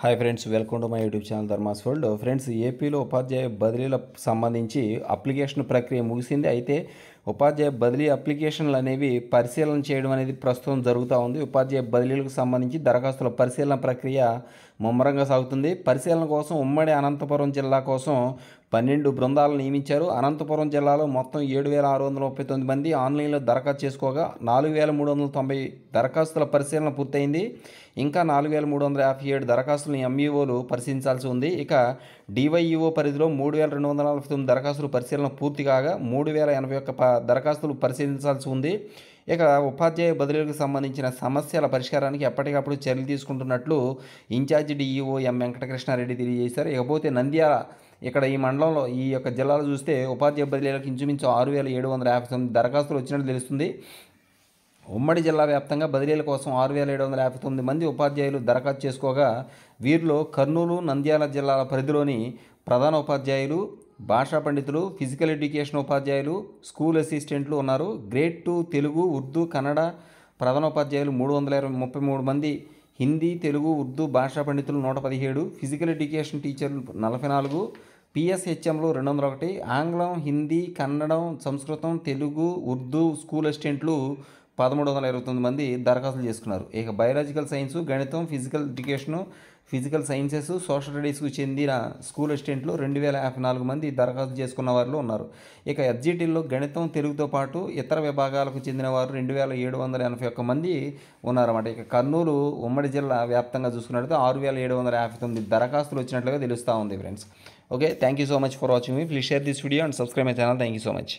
hi friends welcome to my YouTube channel Dharma's world friends ఏపీలో ఉపాధ్యాయ బదిలీల సంబంధించి అప్లికేషన్ ప్రక్రియ ముగిసింది అయితే ఉపాధ్యాయ బదిలీ అప్లికేషన్లు అనేవి పరిశీలన చేయడం అనేది ప్రస్తుతం జరుగుతూ ఉంది ఉపాధ్యాయ బదిలీలకు సంబంధించి దరఖాస్తుల పరిశీలన ప్రక్రియ ముమ్మరంగా సాగుతుంది పరిశీలన కోసం ఉమ్మడి అనంతపురం జిల్లా కోసం పన్నెండు బృందాలు నియమించారు అనంతపురం జిల్లాలో మొత్తం ఏడు వేల ఆరు వందల ముప్పై తొమ్మిది మంది ఆన్లైన్లో దరఖాస్తు చేసుకోగా నాలుగు వేల మూడు వందల తొంభై దరఖాస్తుల పరిశీలన పూర్తయింది ఇంకా నాలుగు వేల మూడు వందల యాభై ఏడు దరఖాస్తులను ఎంఈఓలు పరిశీలించాల్సి ఉంది ఇక డివైఈఓ పరిధిలో మూడు వేల రెండు వందల నలభై తొమ్మిది దరఖాస్తులు పరిశీలన పూర్తి కాగా మూడు వేల ఎనభై ఒక్క దరఖాస్తులు పరిశీలించాల్సి ఉంది ఇక ఉపాధ్యాయ బదిలీలకు సంబంధించిన సమస్యల పరిష్కారానికి ఎప్పటికప్పుడు చర్యలు తీసుకుంటున్నట్లు ఇన్ఛార్జ్ డిఈఓ ఎం వెంకటకృష్ణారెడ్డి తెలియజేశారు ఇకపోతే నంద్యాల ఇక్కడ ఈ మండలంలో ఈ యొక్క జిల్లాలో చూస్తే ఉపాధ్యాయ అభ్యర్థులకు ఇంచుమించు ఆరు వేల ఏడు వందల యాభై తొమ్మిది దరఖాస్తులు వచ్చినట్టు తెలుస్తుంది ఉమ్మడి జిల్లా వ్యాప్తంగా బదిలీల కోసం ఆరు వేల ఏడు వందల యాభై తొమ్మిది మంది ఉపాధ్యాయులు దరఖాస్తు చేసుకోగా వీరిలో కర్నూలు నంద్యాల జిల్లాల పరిధిలోని ప్రధాన ఉపాధ్యాయులు భాషా పండితులు ఫిజికల్ ఎడ్యుకేషన్ ఉపాధ్యాయులు స్కూల్ అసిస్టెంట్లు ఉన్నారు గ్రేడ్ టూ తెలుగు ఉర్దూ కన్నడ ప్రధాన ఉపాధ్యాయులు మూడు వందల ఇరవై ముప్పై మూడు మంది హిందీ తెలుగు ఉర్దూ భాషా పండితులు నూట పదిహేడు ఫిజికల్ ఎడ్యుకేషన్ టీచర్లు నలభై నాలుగు పిఎస్హెచ్ఎంలో రెండు వందల ఒకటి ఆంగ్లం హిందీ కన్నడం సంస్కృతం తెలుగు ఉర్దూ స్కూల్ అసిస్టెంట్లు పదమూడు వందల ఇరవై తొమ్మిది మంది దరఖాస్తులు చేసుకున్నారు ఇక బయాలజికల్ సైన్స్ గణితం physical education physical sciences social స్టడీస్కు చెందిన స్కూల్ అసిస్టెంట్లు రెండు వేల యాభై నాలుగు మంది దరఖాస్తు చేసుకున్న వారు ఉన్నారు ఇక ఎస్జిటీల్లో గణితం తెలుగుతో పాటు ఇతర విభాగాలకు చెందిన వారు రెండు వేల ఏడు వందల ఎనభై ఒక్క మంది ఉన్నారన్నమాట ఇక కర్నూలు ఉమ్మడి జిల్లా వ్యాప్తంగా చూసుకున్నట్లయితే ఆరు వేల ఏడు వందల యాభై తొమ్మిది దరఖాస్తులు వచ్చినట్లుగా తెలుస్తూ ఉంది friends okay thank you so much for watching మీ please share this video and subscribe my channel thank you so much